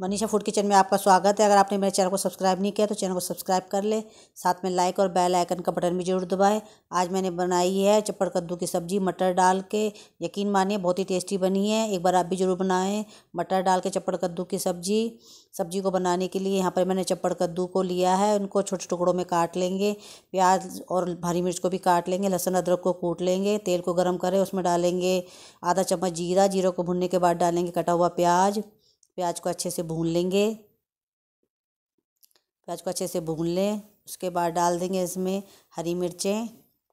Manisha food kitchen में आपका स्वागत है अगर आपने मेरे चैनल को सब्सक्राइब नहीं किया तो चैनल को सब्सक्राइब कर ले साथ में लाइक और बेल आइकन का बटन भी जरूर दबाएं आज मैंने बनाई है चप्पड़ कद्दू की सब्जी मटर डाल के यकीन मानिए बहुत ही टेस्टी बनी है एक बार आप भी जरूर बनाएं मटर डाल के चप्पड़ कद्दू की सब्जी सब्जी को बनाने के लिए यहाँ पर मैंने चप्पड़ कद्दू को लिया है उनको छोटे टुकड़ों में काट लेंगे प्याज और हरी मिर्च को भी काट लेंगे लहसुन अदरक को कूट लेंगे तेल को गर्म करें उसमें डालेंगे आधा चम्मच जीरा जीरा को भुनने के बाद डालेंगे कटा हुआ प्याज प्याज को अच्छे से भून लेंगे प्याज को अच्छे से भून लें उसके बाद डाल देंगे इसमें हरी मिर्चें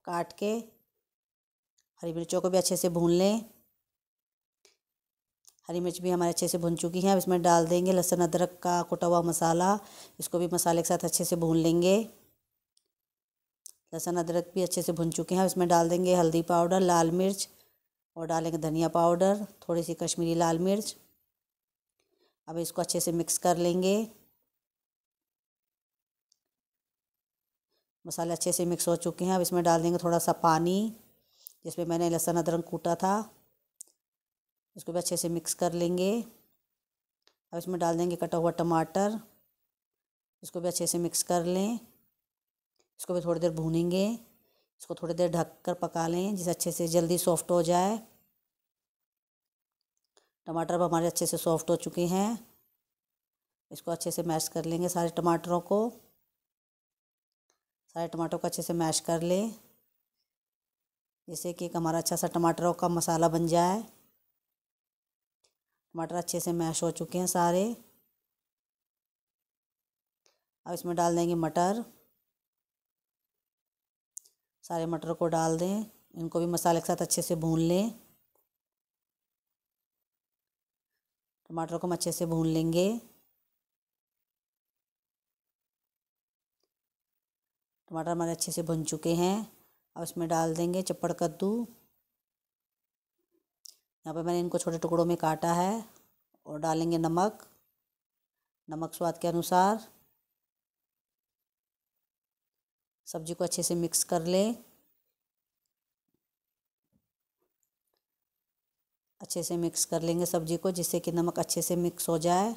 काट के हरी मिर्चों को भी अच्छे से भून लें हरी मिर्च भी हमारे अच्छे से भुन चुकी हैं अब इसमें डाल देंगे लहसुन अदरक का कुटा हुआ मसाला इसको भी मसाले के साथ अच्छे से भून लेंगे लहसुन अदरक भी अच्छे से भुन चुके हैं अब इसमें डाल देंगे हल्दी पाउडर लाल मिर्च और डालेंगे धनिया पाउडर थोड़ी सी कश्मीरी लाल मिर्च अब इसको अच्छे से मिक्स कर लेंगे मसाले अच्छे से मिक्स हो चुके हैं अब इसमें डाल देंगे थोड़ा सा पानी जिसमें मैंने लहसुन अदरक कूटा था इसको भी अच्छे से मिक्स कर लेंगे अब इसमें डाल देंगे कटा हुआ टमाटर इसको भी अच्छे से मिक्स कर लें इसको भी थोड़ी देर भूनेंगे इसको थोड़ी देर ढक कर पका लें जिससे अच्छे से जल्दी सॉफ्ट हो जाए टमाटर हमारे अच्छे से सॉफ्ट हो चुके हैं इसको अच्छे से मैश कर लेंगे सारे टमाटरों को सारे टमाटरों को अच्छे से मैश कर लें जैसे कि एक हमारा अच्छा सा टमाटरों का मसाला बन जाए टमाटर अच्छे से मैश हो चुके हैं सारे अब इसमें डाल देंगे मटर सारे मटर को डाल दें इनको भी मसाले के साथ अच्छे से भून लें टमाटर को हम अच्छे से भून लेंगे टमाटर हमारे अच्छे से भुन चुके हैं अब इसमें डाल देंगे चप्पड़ कद्दू यहाँ पर मैंने इनको छोटे टुकड़ों में काटा है और डालेंगे नमक नमक स्वाद के अनुसार सब्जी को अच्छे से मिक्स कर लें अच्छे से मिक्स कर लेंगे सब्जी को जिससे कि नमक अच्छे से मिक्स हो जाए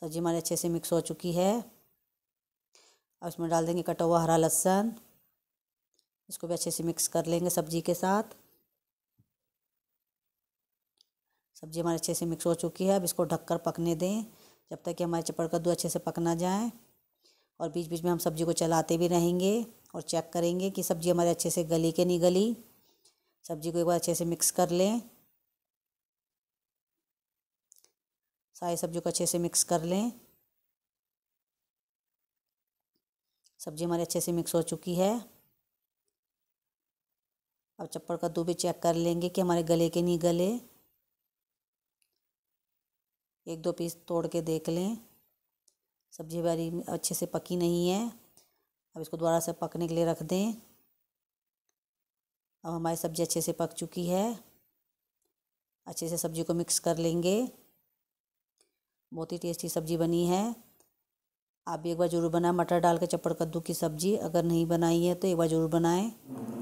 सब्जी हमारी अच्छे से मिक्स हो चुकी है अब इसमें डाल देंगे कटा हुआ हरा लहसुन इसको भी अच्छे से मिक्स कर लेंगे सब्जी के साथ सब्जी हमारी अच्छे से मिक्स हो चुकी है अब इसको ढककर पकने दें जब तक कि हमारे चपड़ कद्दू अच्छे से पक ना जाए और बीच बीच में हम सब्जी को चलाते भी रहेंगे और चेक करेंगे कि सब्जी हमारी अच्छे से गली के नहीं गली सब्जी को एक बार अच्छे से मिक्स कर लें सारी सब्जियों को अच्छे से मिक्स कर लें सब्जी हमारी अच्छे से मिक्स हो चुकी है अब चप्पल कद्दू भी चेक कर लेंगे कि हमारे गले के नहीं गले एक दो पीस तोड़ के देख लें सब्जी हमारी अच्छे से पकी नहीं है अब इसको दोबारा से पकने के लिए रख दें अब हमारी सब्ज़ी अच्छे से पक चुकी है अच्छे से सब्ज़ी को मिक्स कर लेंगे बहुत ही टेस्टी सब्ज़ी बनी है आप भी एक बार ज़रूर बनाएं मटर डाल के चप्पड़ कद्दू की सब्ज़ी अगर नहीं बनाई है तो एक बार ज़रूर बनाएं